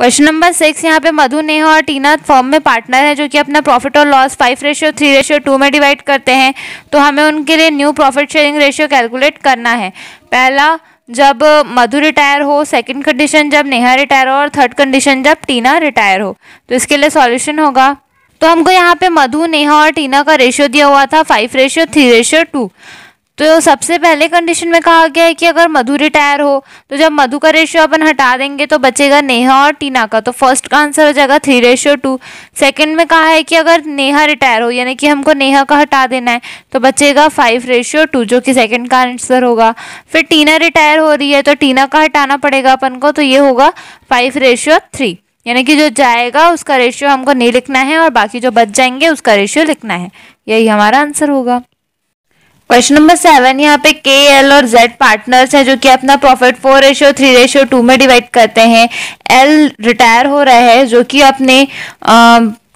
question number six यहाँ पे मधु नेहा और टीना फॉर्म में पार्टनर है जो कि अपना प्रॉफिट और loss five ratio three ratio two में डिवाइड करते हैं तो हमें उनके लिए new profit sharing ratio calculate करना है पहला जब मधु रिटायर हो सेकंड कंडीशन जब नेहा रिटायर हो और थर्ड कंडीशन जब टीना रिटायर हो तो इसके लिए सॉल्यूशन होगा तो हमको यहाँ पे मधु नेहा और टीना का रेशियो दिया हुआ था five ratio three ratio two तो सबसे पहले कंडीशन में कहा गया है कि अगर मधु रिटायर हो तो जब मधु का रेशियो अपन हटा देंगे तो बचेगा नेहा और टीना का तो फर्स्ट का आंसर हो जाएगा थ्री रेशियो टू सेकेंड में कहा है कि अगर नेहा रिटायर हो यानी कि हमको नेहा का हटा देना है तो बचेगा फाइव रेशियो टू जो कि सेकेंड का आंसर होगा फिर टीना रिटायर हो रही है तो टीना का हटाना पड़ेगा अपन को तो ये होगा फाइव रेशियो थ्री यानी कि जो जाएगा उसका रेशियो हमको नहीं लिखना है और बाकी जो बच जाएंगे उसका रेशियो लिखना है यही हमारा आंसर होगा क्वेश्चन नंबर सेवन यहाँ पे के एल और जेड पार्टनर्स हैं जो कि अपना profit four ratio three ratio two में डिवाइड करते हैं एल रिटायर हो रहा है जो कि अपने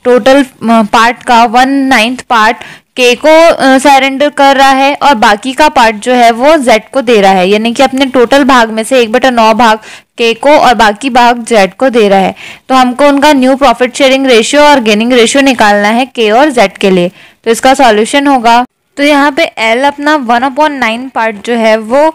टोटल पार्ट का वन नाइन्थ पार्ट के को सरेंडर कर रहा है और बाकी का पार्ट जो है वो जेड को दे रहा है यानी कि अपने टोटल भाग में से एक बटा नौ भाग के को और बाकी भाग जेड को दे रहा है तो हमको उनका न्यू प्रॉफिट शेयरिंग रेशियो और गेनिंग रेशियो निकालना है के और जेड के लिए तो इसका सॉल्यूशन होगा तो यहाँ पे एल अपना वन अपॉन नाइन पार्ट जो है वो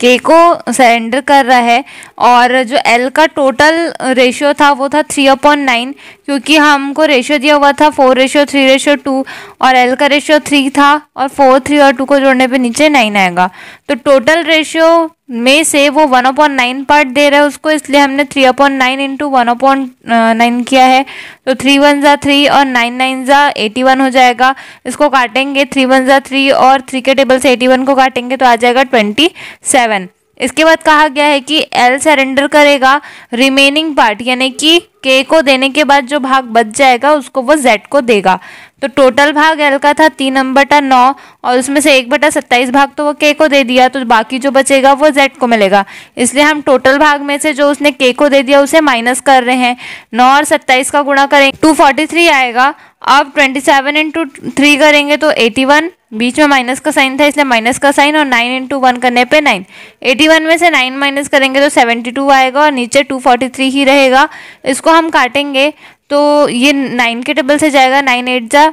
के को सरेंडर कर रहा है और जो एल का टोटल रेशियो था वो था थ्री अपॉन नाइन क्योंकि हमको रेशियो दिया हुआ था four ratio three ratio two और एल का रेशियो थ्री था और फोर थ्री और टू को जोड़ने पे नीचे नाइन आएगा तो टोटल रेशियो में से वो वन अपॉइंट नाइन पार्ट दे रहा है उसको इसलिए हमने three upon nine into one upon nine किया है तो थ्री वन ज़ा थ्री और नाइन नाइन ज़ा एटी वन हो जाएगा इसको काटेंगे थ्री वन ज़ा थ्री और थ्री के टेबल से एटी वन को काटेंगे तो आ जाएगा ट्वेंटी सेवन इसके बाद कहा गया है कि एल सरेंडर करेगा रिमेनिंग पार्ट यानी कि के को देने के बाद जो भाग बच जाएगा उसको वो जेड को देगा तो टोटल भाग एल का था तीन बटा नौ और उसमें से एक बटा सत्ताईस भाग तो वो के को दे दिया तो बाकी जो बचेगा वो जेड को मिलेगा इसलिए हम टोटल भाग में से जो उसने के को दे दिया उसे माइनस कर रहे हैं नौ और सत्ताईस का गुणा करें टू फोर्टी थ्री आएगा अब ट्वेंटी सेवन इंटू थ्री करेंगे तो एटी वन बीच में माइनस का साइन था इसलिए माइनस का साइन और नाइन इंटू वन करने पे नाइन एटी वन में से नाइन माइनस करेंगे तो सेवेंटी टू आएगा और नीचे टू फोर्टी थ्री ही रहेगा इसको हम काटेंगे तो ये नाइन के टेबल से जाएगा नाइन एट जा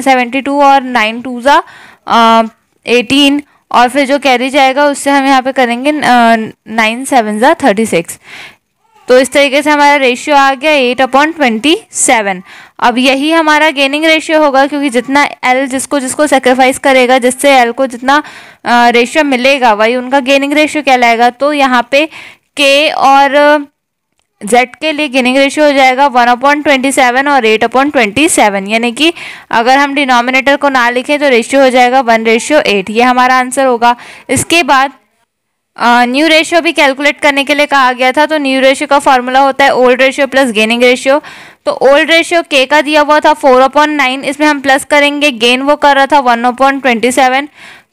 सेवेंटी टू और नाइन टू ज़ा एटीन और फिर जो कैरी जाएगा उससे हम यहाँ पे करेंगे नाइन सेवन ज़ा थर्टी सिक्स तो इस तरीके से हमारा रेशियो आ गया एट अपॉन ट्वेंटी सेवन अब यही हमारा गेनिंग रेशियो होगा क्योंकि जितना एल जिसको जिसको सेक्रीफाइस करेगा जिससे एल को जितना रेशियो मिलेगा वही उनका गेनिंग रेशियो कहलाएगा तो यहाँ पे के और जेड के लिए गेनिंग रेशियो हो जाएगा वन अपॉइंट ट्वेंटी सेवन और एट अपॉइंट ट्वेंटी सेवन यानी कि अगर हम डिनोमिनेटर को ना लिखें तो रेशियो हो जाएगा वन रेशियो एट ये हमारा आंसर होगा इसके बाद न्यू रेशियो भी कैलकुलेट करने के लिए कहा गया था तो न्यू रेशियो का फॉर्मूला होता है old ratio plus gaining ratio तो ओल्ड रेशियो के का दिया हुआ था फोर अपॉइंट नाइन इसमें हम प्लस करेंगे गेन वो कर रहा था वन अपॉइंट ट्वेंटी सेवन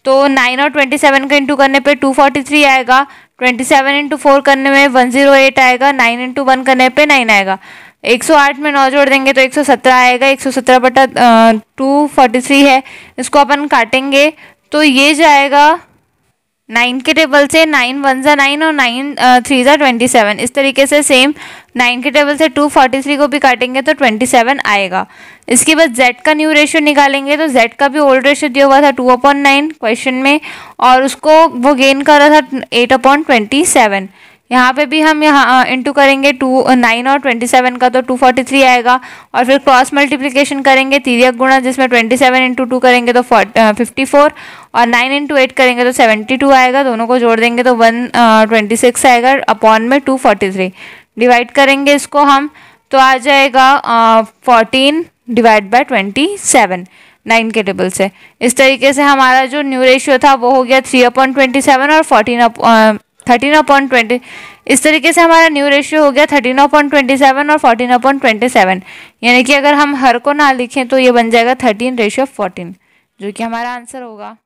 तो नाइन और ट्वेंटी सेवन का इंटू करने पे टू फोर्टी थ्री आएगा ट्वेंटी सेवन इंटू फोर करने में वन जीरो एट आएगा नाइन इंटू वन करने पे नाइन आएगा एक सौ आठ में नौ जोड़ देंगे तो एक सौ सत्रह आएगा एक सौ सत्रह बटा टू फोर्टी थ्री है इसको अपन काटेंगे तो ये जाएगा नाइन के टेबल से नाइन वन ज़ा नाइन और नाइन थ्री ज़ा ट्वेंटी सेवन इस तरीके से सेम नाइन के टेबल से टू फोर्टी थ्री को भी काटेंगे तो ट्वेंटी सेवन आएगा इसके बाद जेड का न्यू रेशियो निकालेंगे तो जेड का भी ओल्ड रेशियो दिया हुआ था टू अपॉइंट नाइन क्वेश्चन में और उसको वो गेन कर रहा था एट अपॉइंट ट्वेंटी सेवन यहाँ पे भी हम यहाँ इंटू करेंगे टू नाइन और ट्वेंटी सेवन का तो टू फोर्टी थ्री आएगा और फिर क्रॉस मल्टीप्लिकेशन करेंगे तीरियक गुणा जिसमें ट्वेंटी सेवन इंटू टू करेंगे तो फिफ्टी फोर और नाइन इंटू एट करेंगे तो सेवेंटी टू आएगा दोनों को जोड़ देंगे तो वन ट्वेंटी सिक्स आएगा अपॉन में टू फोर्टी थ्री डिवाइड करेंगे इसको हम तो आ जाएगा fourteen divide by twenty seven nine के टेबल से इस तरीके से हमारा जो न्यू रेशियो था वो हो गया थ्री अपॉन ट्वेंटी सेवन और फोर्टीन थर्टीन अपॉइंट ट्वेंटी इस तरीके से हमारा न्यू रेशियो हो गया थर्टीन अपॉइंट ट्वेंटी सेवन और फोर्टीन अपॉइंट ट्वेंटी सेवन यानी कि अगर हम हर को ना लिखें तो ये बन जाएगा थर्टीन रेशियो फोर्टीन जो कि हमारा आंसर होगा